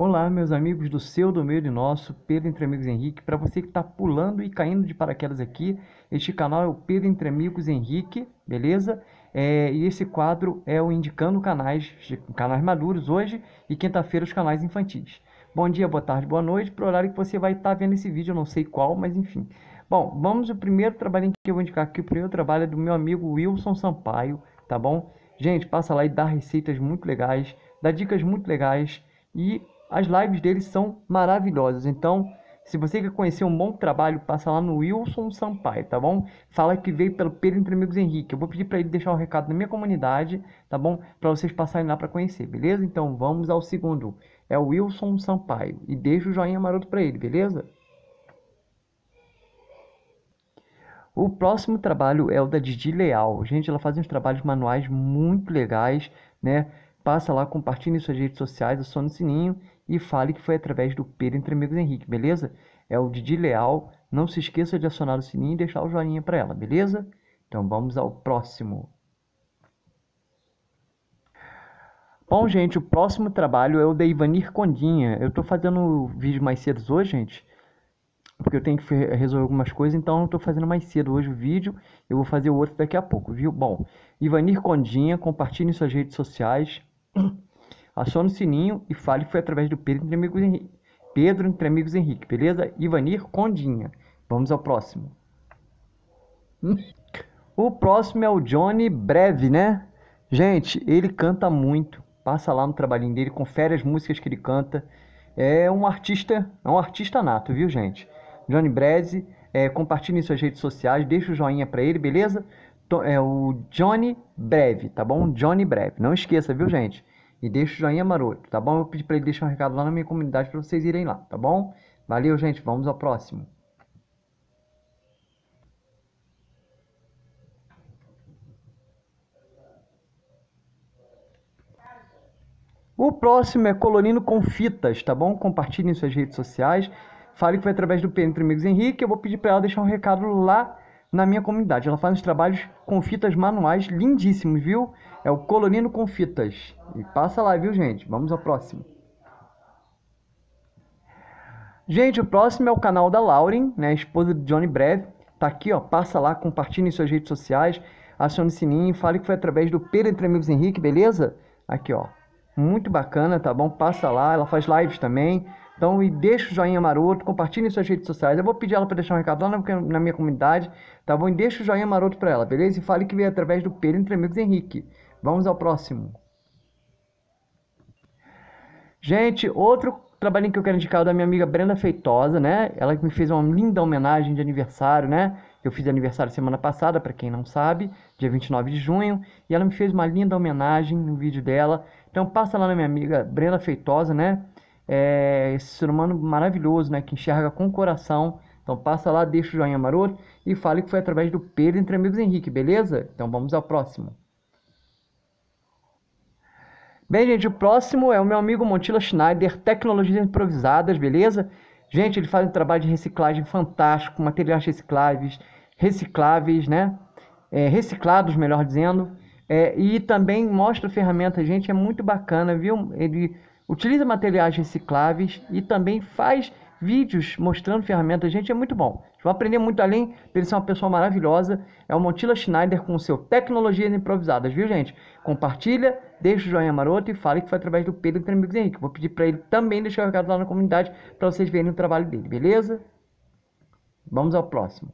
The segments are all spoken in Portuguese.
Olá, meus amigos do seu, do meu e do nosso, Pedro Entre Amigos Henrique. Para você que está pulando e caindo de paraquedas aqui, este canal é o Pedro Entre Amigos Henrique, beleza? É, e esse quadro é o Indicando Canais, canais maduros hoje e quinta-feira os canais infantis. Bom dia, boa tarde, boa noite, para o horário que você vai estar tá vendo esse vídeo, eu não sei qual, mas enfim. Bom, vamos o primeiro trabalho que eu vou indicar aqui, o primeiro trabalho é do meu amigo Wilson Sampaio, tá bom? Gente, passa lá e dá receitas muito legais, dá dicas muito legais e as lives deles são maravilhosas. Então, se você quer conhecer um bom trabalho, passa lá no Wilson Sampaio, tá bom? Fala que veio pelo Pedro Entre Amigos Henrique. Eu vou pedir para ele deixar um recado na minha comunidade, tá bom? Para vocês passarem lá para conhecer, beleza? Então vamos ao segundo. É o Wilson Sampaio. E deixa o joinha maroto para ele, beleza? O próximo trabalho é o da Didi Leal. Gente, ela faz uns trabalhos manuais muito legais, né? Passa lá, compartilha em suas redes sociais, aciona o sininho e fale que foi através do Pedro Entre Amigos Henrique, beleza? É o Didi Leal. Não se esqueça de acionar o sininho e deixar o joinha para ela, beleza? Então vamos ao próximo. Bom, gente, o próximo trabalho é o da Ivanir Condinha. Eu tô fazendo vídeo mais cedo hoje, gente, porque eu tenho que resolver algumas coisas, então eu tô fazendo mais cedo hoje o vídeo. Eu vou fazer o outro daqui a pouco, viu? Bom, Ivanir Condinha, compartilhe em suas redes sociais. acione o sininho e fale que foi através do Pedro entre amigos Henrique. Pedro entre amigos Henrique, beleza? Ivanir Condinha. Vamos ao próximo. O próximo é o Johnny Breve, né? Gente, ele canta muito. Passa lá no trabalhinho dele, confere as músicas que ele canta. É um artista, é um artista nato, viu, gente? Johnny Breve, é, compartilhe em suas redes sociais, deixa o joinha para ele, beleza? É o Johnny Breve, tá bom? Johnny Breve. Não esqueça, viu, gente? E deixa o joinha maroto, tá bom? Eu pedi para ele deixar um recado lá na minha comunidade para vocês irem lá, tá bom? Valeu, gente. Vamos ao próximo. O próximo é colorindo com fitas, tá bom? Compartilhe em suas redes sociais. Fale que foi através do Pedro Entre Amigos Henrique. Eu vou pedir para ela deixar um recado lá na minha comunidade. Ela faz uns trabalhos com fitas manuais lindíssimos, viu? É o Colorino com Fitas. E passa lá, viu, gente? Vamos ao próximo. Gente, o próximo é o canal da Lauren, né, esposa de Johnny Breve. Tá aqui, ó, passa lá, compartilha em suas redes sociais, acione o sininho, fale que foi através do Pedro Entre Amigos Henrique, beleza? Aqui, ó. Muito bacana, tá bom? Passa lá, ela faz lives também. Então, e deixa o joinha maroto, compartilhe em suas redes sociais. Eu vou pedir ela para deixar um recado lá na, na, minha comunidade, tá bom? E deixa o joinha maroto para ela, beleza? E fale que veio através do Pedro Entre Amigos Henrique. Vamos ao próximo. Gente, outro trabalhinho que eu quero indicar é da minha amiga Brenda Feitosa, né? Ela que me fez uma linda homenagem de aniversário, né? Eu fiz aniversário semana passada, para quem não sabe, dia 29 de junho, e ela me fez uma linda homenagem no vídeo dela. Então passa lá na minha amiga Brenda Feitosa, né? é, esse ser humano maravilhoso, né? Que enxerga com o coração. Então passa lá, deixa o joinha maroto e fale que foi através do Pedro Entre Amigos Henrique, beleza? Então vamos ao próximo. Bem, gente, o próximo é o meu amigo Montila Schneider, Tecnologias Improvisadas, beleza? Gente, ele faz um trabalho de reciclagem fantástico, materiais recicláveis, recicláveis, né? É, reciclados, melhor dizendo. É, e também mostra ferramenta, gente, é muito bacana, viu? Ele utiliza materiais recicláveis e também faz vídeos mostrando ferramentas. Gente, é muito bom. Vocês vão aprender muito além dele ser uma pessoa maravilhosa. É o Montila Schneider com seu Tecnologias Improvisadas, viu, gente? Compartilha, deixa o joinha maroto e fale que foi através do Pedro Entre Amigos Henrique. Vou pedir para ele também deixar o recado lá na comunidade para vocês verem o trabalho dele, beleza? Vamos ao próximo.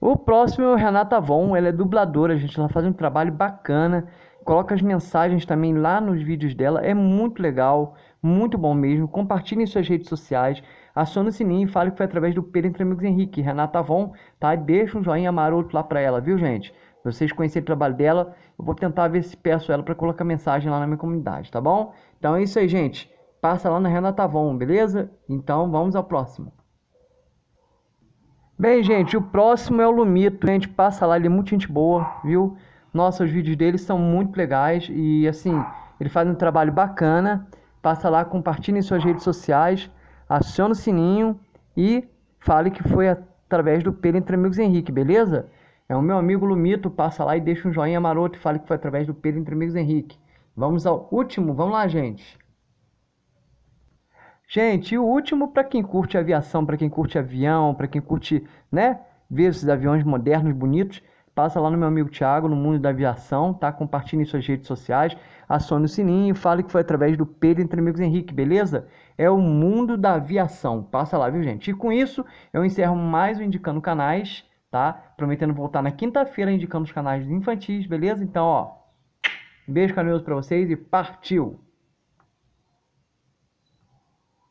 O próximo é o Renata Von, ela é dubladora, gente. Ela faz um trabalho bacana coloca as mensagens também lá nos vídeos dela. É muito legal, muito bom mesmo. Compartilhe em suas redes sociais, acione o sininho e fale que foi através do Pedro Entre Amigos Henrique, Renata Avon, tá? Deixa um joinha maroto lá para ela, viu, gente? vocês conhecerem o trabalho dela, eu vou tentar ver se peço ela para colocar mensagem lá na minha comunidade, tá bom? Então é isso aí, gente. Passa lá na Renata Avon, beleza? Então vamos ao próximo. Bem, gente, o próximo é o Lumito. gente passa lá, ele é muito gente boa, viu? Nossa, os vídeos dele são muito legais e assim, ele faz um trabalho bacana. Passa lá, compartilhe em suas redes sociais, aciona o sininho e fale que foi através do Pelo Entre Amigos Henrique, beleza? É o meu amigo Lumito, passa lá e deixa um joinha maroto e fale que foi através do Pelo Entre Amigos Henrique. Vamos ao último, vamos lá, gente. Gente, e o último para quem curte aviação, para quem curte avião, para quem curte, né, ver esses aviões modernos, bonitos, Passa lá no meu amigo Thiago, no Mundo da Aviação, tá? Compartilhe em suas redes sociais, acione o sininho e fale que foi através do Pedro Entre Amigos Henrique, beleza? É o Mundo da Aviação. Passa lá, viu, gente? E com isso, eu encerro mais um Indicando Canais, tá? Prometendo voltar na quinta-feira indicando os canais infantis, beleza? Então, ó, beijo carinhoso pra vocês e partiu!